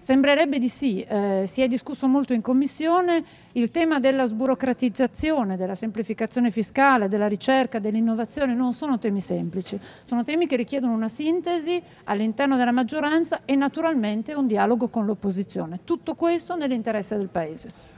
Sembrerebbe di sì, eh, si è discusso molto in commissione il tema della sburocratizzazione, della semplificazione fiscale, della ricerca, dell'innovazione, non sono temi semplici, sono temi che richiedono una sintesi all'interno della maggioranza e naturalmente un dialogo con l'opposizione. Tutto questo nell'interesse del Paese.